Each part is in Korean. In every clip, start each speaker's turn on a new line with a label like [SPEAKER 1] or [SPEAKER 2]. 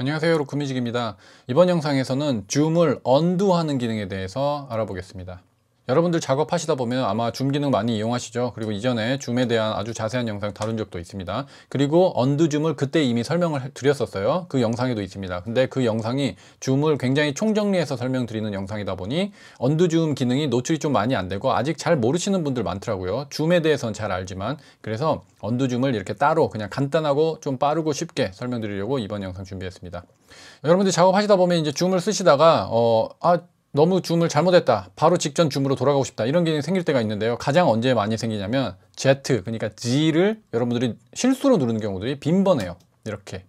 [SPEAKER 1] 안녕하세요 로크뮤직입니다 이번 영상에서는 줌을 언두하는 기능에 대해서 알아보겠습니다 여러분들 작업하시다 보면 아마 줌 기능 많이 이용하시죠 그리고 이전에 줌에 대한 아주 자세한 영상 다룬 적도 있습니다 그리고 언드 줌을 그때 이미 설명을 드렸었어요 그 영상에도 있습니다 근데 그 영상이 줌을 굉장히 총정리해서 설명드리는 영상이다 보니 언드 줌 기능이 노출이 좀 많이 안 되고 아직 잘 모르시는 분들 많더라고요 줌에 대해서는 잘 알지만 그래서 언드 줌을 이렇게 따로 그냥 간단하고 좀 빠르고 쉽게 설명드리려고 이번 영상 준비했습니다 여러분들 작업하시다 보면 이제 줌을 쓰시다가 어, 아 너무 줌을 잘못했다 바로 직전 줌으로 돌아가고 싶다 이런 게 생길 때가 있는데요 가장 언제 많이 생기냐면 Z 그러니까 G를 여러분들이 실수로 누르는 경우들이 빈번해요 이렇게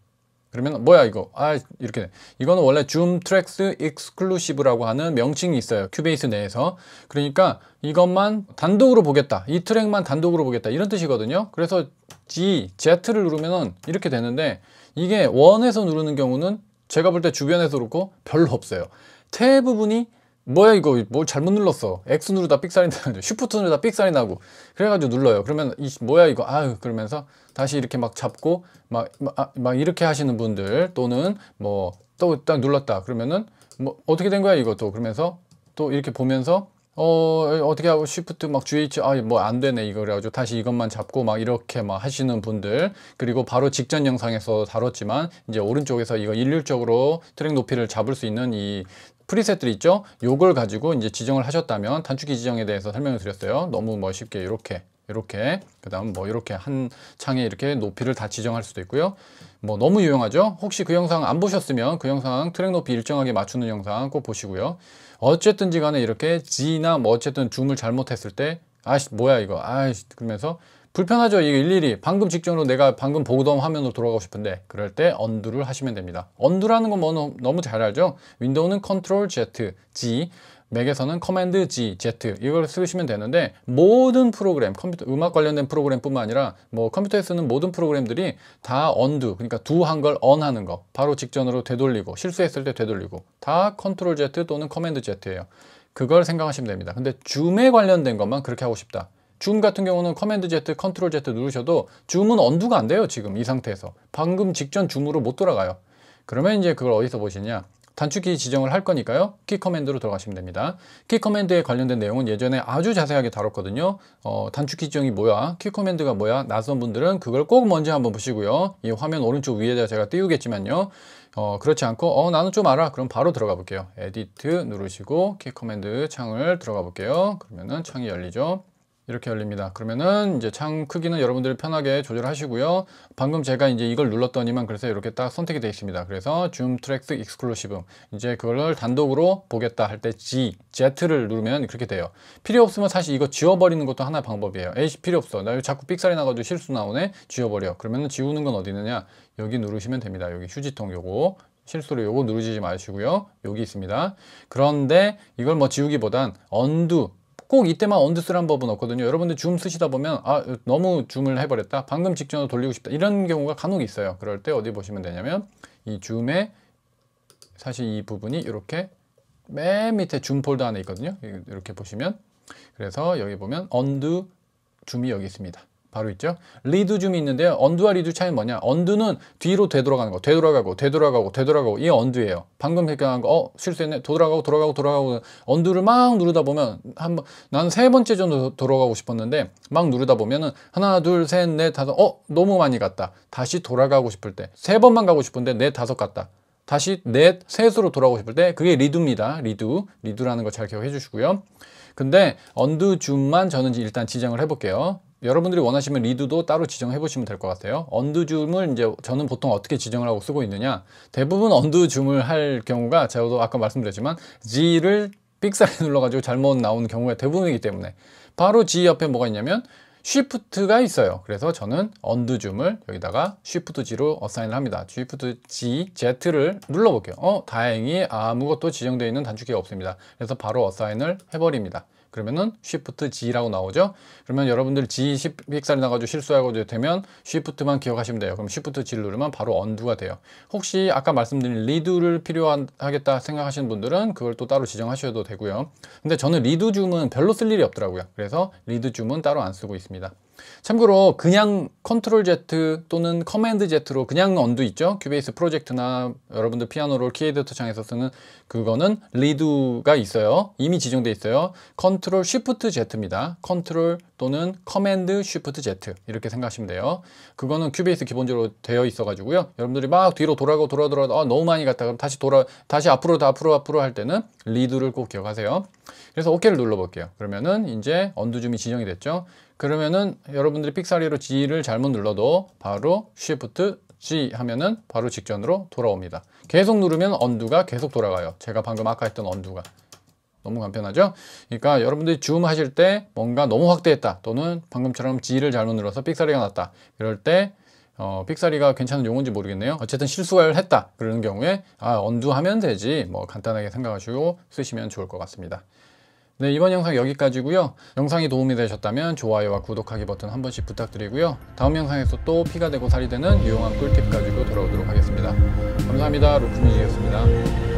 [SPEAKER 1] 그러면 뭐야 이거 아 이렇게 돼. 이거는 원래 줌 트랙스 익스클루시브라고 하는 명칭이 있어요 큐베이스 내에서 그러니까 이것만 단독으로 보겠다 이 트랙만 단독으로 보겠다 이런 뜻이거든요 그래서 G, Z를 누르면 이렇게 되는데 이게 원에서 누르는 경우는 제가 볼 때 주변에서 그렇고 별로 없어요 대부분이 뭐야 이거 뭘 잘못 눌렀어 X 누르다 삑살이 나고 슈프트 누르다 삑살이 나고 그래가지고 눌러요 그러면 이 뭐야 이거 아유 그러면서 다시 이렇게 막 잡고 막, 막, 아, 막 이렇게 하시는 분들 또는 뭐 또 딱 눌렀다 그러면은 뭐 어떻게 된 거야 이것도 그러면서 또 이렇게 보면서 어 어떻게 하고 쉬프트 막 GH 아뭐 안 되네 이거 그래가지고 다시 이것만 잡고 막 이렇게 막 하시는 분들 그리고 바로 직전 영상에서 다뤘지만 이제 오른쪽에서 이거 일률적으로 트랙 높이를 잡을 수 있는 이 프리셋들 있죠? 요걸 가지고 이제 지정을 하셨다면 단축키 지정에 대해서 설명을 드렸어요. 너무 뭐 쉽게 이렇게 이렇게 그다음 뭐 이렇게 한 창에 이렇게 높이를 다 지정할 수도 있고요. 뭐 너무 유용하죠. 혹시 그 영상 안 보셨으면 그 영상 트랙 높이 일정하게 맞추는 영상 꼭 보시고요. 어쨌든지 간에 이렇게 G나 뭐 어쨌든 줌을 잘못했을 때 아씨 뭐야 이거 아씨 그러면서 불편하죠 이게 일일이 방금 직전으로 내가 방금 보던 고 화면으로 돌아가고 싶은데 그럴 때 언두를 하시면 됩니다 언두라는 건 뭐 너무 잘 알죠 윈도우는 컨트롤 Z, G 맥에서는 커맨드 G, Z 이걸 쓰시면 되는데 모든 프로그램, 컴퓨터 음악 관련된 프로그램뿐만 아니라 뭐 컴퓨터에 쓰는 모든 프로그램들이 다 언두, 그러니까 두 한 걸 언하는 거 바로 직전으로 되돌리고 실수했을 때 되돌리고 다 컨트롤 Z 또는 커맨드 Z예요. 그걸 생각하시면 됩니다. 근데 줌에 관련된 것만 그렇게 하고 싶다. 줌 같은 경우는 커맨드 Z, 컨트롤 Z 누르셔도 줌은 언두가 안 돼요 지금 이 상태에서 방금 직전 줌으로 못 돌아가요 그러면 이제 그걸 어디서 보시냐 단축키 지정을 할 거니까요 키 커맨드로 들어가시면 됩니다 키 커맨드에 관련된 내용은 예전에 아주 자세하게 다뤘거든요 어, 단축키 지정이 뭐야 키 커맨드가 뭐야 낯선 분들은 그걸 꼭 먼저 한번 보시고요 이 화면 오른쪽 위에다 제가 띄우겠지만요 어, 그렇지 않고 어 나는 좀 알아 그럼 바로 들어가 볼게요 에디트 누르시고 키 커맨드 창을 들어가 볼게요 그러면은 창이 열리죠 이렇게 열립니다. 그러면은 이제 창 크기는 여러분들이 편하게 조절하시고요. 방금 제가 이제 이걸 눌렀더니만 그래서 이렇게 딱 선택이 되어 있습니다. 그래서 줌 트랙스 익스클루시브 이제 그걸 단독으로 보겠다 할 때 G, Z를 누르면 그렇게 돼요. 필요 없으면 사실 이거 지워버리는 것도 하나 의 방법이에요. 에이씨 필요 없어. 나 자꾸 삑살이 나가지고 실수 나오네. 지워버려. 그러면 지우는 건 어디 있느냐? 여기 누르시면 됩니다. 여기 휴지통 요거 실수로 요거 누르지 마시고요. 여기 있습니다. 그런데 이걸 뭐 지우기보단 언두 꼭 이때만 언드 쓰란 법은 없거든요. 여러분들 줌 쓰시다 보면 아 너무 줌을 해버렸다. 방금 직전으로 돌리고 싶다. 이런 경우가 간혹 있어요. 그럴 때 어디 보시면 되냐면 이 줌에 사실 이 부분이 이렇게 맨 밑에 줌 폴더 안에 있거든요. 이렇게 보시면 그래서 여기 보면 언드 줌이 여기 있습니다. 바로 있죠. 리드 줌이 있는데요. 언두와 리드 차이는 뭐냐? 언두는 뒤로 되돌아가는 거. 되돌아가고 되돌아가고 되돌아가고 이게 언두예요. 방금 발견한 거 어, 실수했네. 돌아가고 돌아가고 돌아가고 언두를 막 누르다 보면 한 번 난 세 번째 정도 돌아가고 싶었는데 막 누르다 보면은 하나, 둘, 셋, 넷, 다섯 어, 너무 많이 갔다. 다시 돌아가고 싶을 때 세 번만 가고 싶은데 넷, 다섯 갔다. 다시 넷, 셋으로 돌아가고 싶을 때 그게 리드입니다. 리드. 리드라는 거 잘 기억해 주시고요. 근데 언두 줌만 저는 일단 지정을 해 볼게요. 여러분들이 원하시면 리드도 따로 지정해 보시면 될 것 같아요 언두 줌을 이제 저는 보통 어떻게 지정을 하고 쓰고 있느냐 대부분 언두 줌을 할 경우가 저도 아까 말씀드렸지만 G를 삑사리 눌러가지고 잘못 나온 경우가 대부분이기 때문에 바로 G 옆에 뭐가 있냐면 쉬프트가 있어요 그래서 저는 언두 줌을 여기다가 쉬프트 G로 어사인을 합니다 쉬프트 G, Z를 눌러볼게요 어 다행히 아무것도 지정되어 있는 단축키가 없습니다 그래서 바로 어사인을 해버립니다 그러면은 쉬프트 G라고 나오죠. 그러면 여러분들 G 10픽살이 나가지고 실수하고 되면 쉬프트만 기억하시면 돼요. 그럼 쉬프트 G를 누르면 바로 언두가 돼요. 혹시 아까 말씀드린 리드를 필요하겠다 생각하시는 분들은 그걸 또 따로 지정하셔도 되고요. 근데 저는 리드 줌은 별로 쓸 일이 없더라고요. 그래서 리드 줌은 따로 안 쓰고 있습니다. 참고로 그냥 컨트롤 Z 또는 커맨드 Z로 그냥 언두 있죠 큐베이스 프로젝트나 여러분들 피아노를 키 에디터 창에서 쓰는 그거는 리드가 있어요 이미 지정돼 있어요 컨트롤 쉬프트 Z입니다 컨트롤 또는 커맨드 쉬프트 Z 이렇게 생각하시면 돼요 그거는 큐베이스 기본적으로 되어 있어 가지고요 여러분들이 막 뒤로 돌아가고 돌아 돌아 아, 너무 많이 갔다 그럼 다시 돌아 다시 앞으로 다 앞으로 앞으로 할 때는 리드를꼭 기억하세요 그래서 OK를 눌러 볼게요 그러면은 이제 언두 줌이 지정이 됐죠 그러면은 여러분들이 픽사리로 G를 잘못 눌러도 바로 Shift G 하면은 바로 직전으로 돌아옵니다. 계속 누르면 언두가 계속 돌아가요. 제가 방금 아까 했던 언두가. 너무 간편하죠? 그러니까 여러분들이 줌 하실 때 뭔가 너무 확대했다 또는 방금처럼 G를 잘못 눌러서 픽사리가 났다 이럴 때 어, 픽사리가 괜찮은 용어인지 모르겠네요 어쨌든 실수를 했다 그러는 경우에 아 언두 하면 되지 뭐 간단하게 생각하시고 쓰시면 좋을 것 같습니다 네, 이번 영상 여기까지고요. 영상이 도움이 되셨다면 좋아요와 구독하기 버튼 한 번씩 부탁드리고요. 다음 영상에서 또 피가 되고 살이 되는 유용한 꿀팁 가지고 돌아오도록 하겠습니다. 감사합니다. 로프뮤직이었습니다.